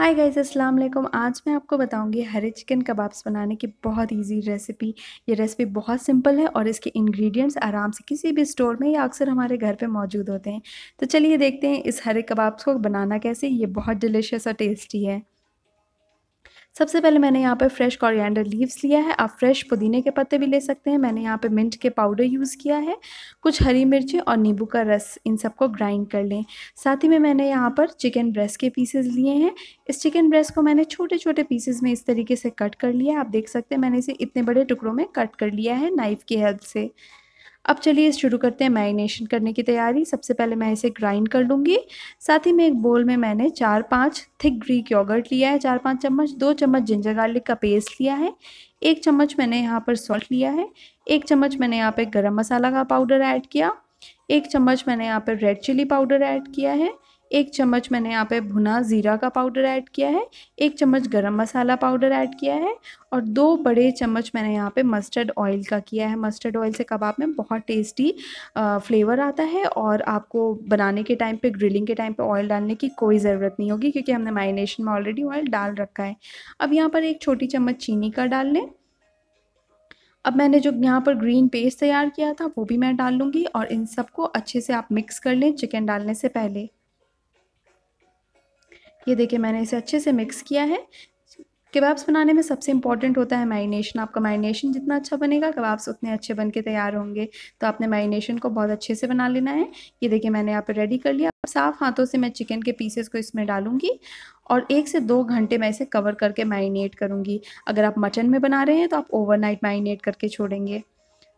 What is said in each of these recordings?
hi guys अस्सलाम वालेकुम आज मैं आपको बताऊंगी हरे चिकन कबाब्स बनाने की बहुत इजी रेसिपी ये रेसिपी बहुत सिंपल है और इसके इंग्रेडिएंट्स आराम से किसी भी स्टोर में या अक्सर हमारे घर पे मौजूद होते हैं तो चलिए देखते हैं इस हरे कबाब्स को बनाना कैसे ये बहुत डिलिशियस और टेस्टी है सबसे पहले मैंने यहाँ पर फ्रेश कॉरिएंडर लीव्स लिया है आप फ्रेश पुदीने के पत्ते भी ले सकते हैं मैंने यहाँ पे मिंट के पाउडर यूज़ किया है कुछ हरी मिर्ची और नींबू का रस इन सबको ग्राइंड कर लें साथ ही में मैंने यहाँ पर चिकन ब्रेस्ट के पीसेज लिए हैं इस चिकन ब्रेस्ट को मैंने छोटे छोटे पीसेज में इस तरीके से कट कर लिया आप देख सकते हैं मैंने इसे इतने बड़े टुकड़ों में कट कर लिया है नाइफ़ की हेल्प से अब चलिए शुरू करते हैं मैरिनेशन करने की तैयारी सबसे पहले मैं इसे ग्राइंड कर लूँगी साथ ही में एक बोल में मैंने चार पाँच थिक ग्रीक योगर्ट लिया है चार पाँच चम्मच दो चम्मच जिंजर गार्लिक का पेस्ट लिया है एक चम्मच मैंने यहाँ पर सॉल्ट लिया है एक चम्मच मैंने यहाँ पर गर्म मसाला का पाउडर ऐड किया एक चम्मच मैंने यहाँ पर रेड चिली पाउडर ऐड किया है एक चम्मच मैंने यहाँ पे भुना ज़ीरा का पाउडर ऐड किया है एक चम्मच गरम मसाला पाउडर ऐड किया है और दो बड़े चम्मच मैंने यहाँ पे मस्टर्ड ऑयल का किया है मस्टर्ड ऑयल से कबाब में बहुत टेस्टी फ्लेवर आता है और आपको बनाने के टाइम पे ग्रिलिंग के टाइम पे ऑयल डालने की कोई ज़रूरत नहीं होगी क्योंकि हमने माइनेशन में ऑलरेडी ऑयल डाल रखा है अब यहाँ पर एक छोटी चम्मच चीनी का डाल लें अब मैंने जो यहाँ पर ग्रीन पेस्ट तैयार किया था वो भी मैं डाल लूँगी और इन सबको अच्छे से आप मिक्स कर लें चिकन डालने से पहले ये देखिए मैंने इसे अच्छे से मिक्स किया है कबाब्स बनाने में सबसे इंपॉर्टेंट होता है मैरिनेशन आपका मैरिनेशन जितना अच्छा बनेगा कबाब्स उतने अच्छे बन के तैयार होंगे तो आपने मैरिनेशन को बहुत अच्छे से बना लेना है ये देखिए मैंने यहाँ पर रेडी कर लिया साफ हाथों से मैं चिकन के पीसेस को इसमें डालूंगी और एक से दो घंटे मैं इसे कवर करके मैरिनेट करूँगी अगर आप मटन में बना रहे हैं तो आप ओवरनाइट मैरिनेट करके छोड़ेंगे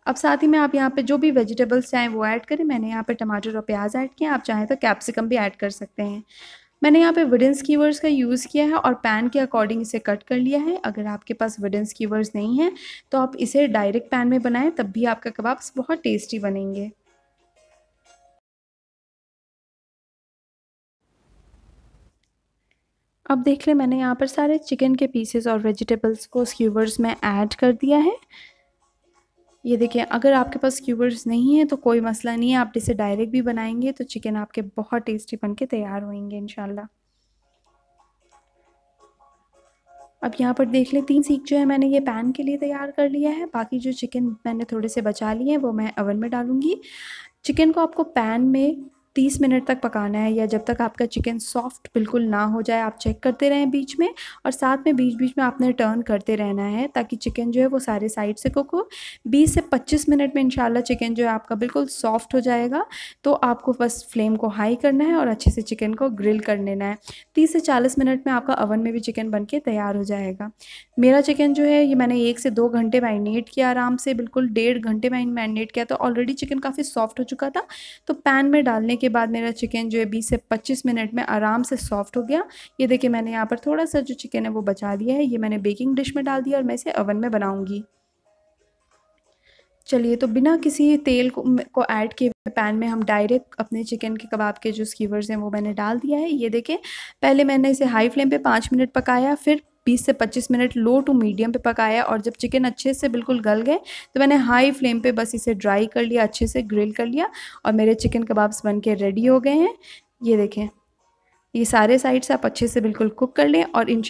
अब साथ ही में आप यहाँ पे जो भी वेजिटेबल्स चाहें वो ऐड करें मैंने यहाँ पे टमाटर और प्याज ऐड किए आप चाहें तो कैप्सिकम भी ऐड कर सकते हैं मैंने यहाँ पे वुडन्स स्कीवर्स का यूज़ किया है और पैन के अकॉर्डिंग इसे कट कर लिया है अगर आपके पास वुडन्स स्कीवर्स नहीं हैं तो आप इसे डायरेक्ट पैन में बनाएं तब भी आपका कबाब बहुत टेस्टी बनेंगे अब देख लें मैंने यहाँ पर सारे चिकन के पीसेस और वेजिटेबल्स को स्क्यूवर्स में ऐड कर दिया है ये देखिए अगर आपके पास क्यूबर्स नहीं है तो कोई मसला नहीं है आप इसे डायरेक्ट भी बनाएंगे तो चिकन आपके बहुत टेस्टी बन के तैयार होंगे इन अब यहाँ पर देख ले तीन सीख जो है मैंने ये पैन के लिए तैयार कर लिया है बाकी जो चिकन मैंने थोड़े से बचा लिए हैं वो मैं ओवन में डालूंगी चिकन को आपको पैन में 30 मिनट तक पकाना है या जब तक आपका चिकन सॉफ्ट बिल्कुल ना हो जाए आप चेक करते रहें बीच में और साथ में बीच बीच में आपने टर्न करते रहना है ताकि चिकन जो है वो सारे साइड से कुक हो बीस से पच्चीस मिनट में इनशाला चिकन जो है आपका बिल्कुल सॉफ्ट हो जाएगा तो आपको बस फ्लेम को हाई करना है और अच्छे से चिकन को ग्रिल कर लेना है तीस से चालीस मिनट में आपका अवन में भी चिकन बन के तैयार हो जाएगा मेरा चिकन जो है ये मैंने एक से दो घंटे मैरिनेट किया आराम से बिल्कुल डेढ़ घंटे मैंने मैरिनेट किया तो ऑलरेडी चिकन काफ़ी सॉफ्ट हो चुका था तो पैन में डालने के बाद मेरा चिकन जो है बीस से पच्चीस मिनट में आराम से सॉफ्ट हो गया ये देखिए मैंने यहाँ पर थोड़ा सा जो चिकन है वो बचा लिया है ये मैंने बेकिंग डिश में डाल दिया और मैं इसे अवन में बनाऊँगी चलिए तो बिना किसी तेल को को ऐड किए पैन में हम डायरेक्ट अपने चिकन के कबाब के जो स्कीवर्स हैं वो मैंने डाल दिया है ये देखें पहले मैंने इसे हाई फ्लेम पे पाँच मिनट पकाया फिर बीस से पच्चीस मिनट लो टू मीडियम पे पकाया और जब चिकन अच्छे से बिल्कुल गल गए तो मैंने हाई फ्लेम पे बस इसे ड्राई कर लिया अच्छे से ग्रिल कर लिया और मेरे चिकन कबाब्स बन के रेडी हो गए हैं ये देखें ये सारे साइड्स आप अच्छे से बिल्कुल कुक कर लें और इन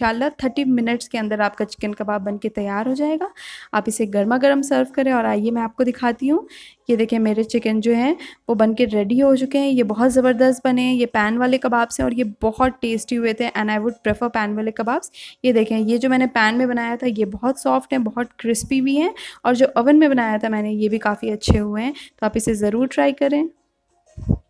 थर्टी मिनट्स के अंदर आपका चिकन कबाब बन के तैयार हो जाएगा आप इसे गर्मा गर्म सर्व करें और आइए मैं आपको दिखाती हूँ ये देखें मेरे चिकन जो हैं वो बन के रेडी हो चुके हैं ये बहुत ज़बरदस्त बने हैं ये पैन वाले कबाब्स हैं और ये बहुत टेस्टी हुए थे and I would prefer pan वाले कबाब्स ये देखें ये जो मैंने पैन में बनाया था ये बहुत सॉफ्ट हैं बहुत क्रिस्पी भी हैं और जो ओवन में बनाया था मैंने ये भी काफ़ी अच्छे हुए हैं तो आप इसे ज़रूर ट्राई करें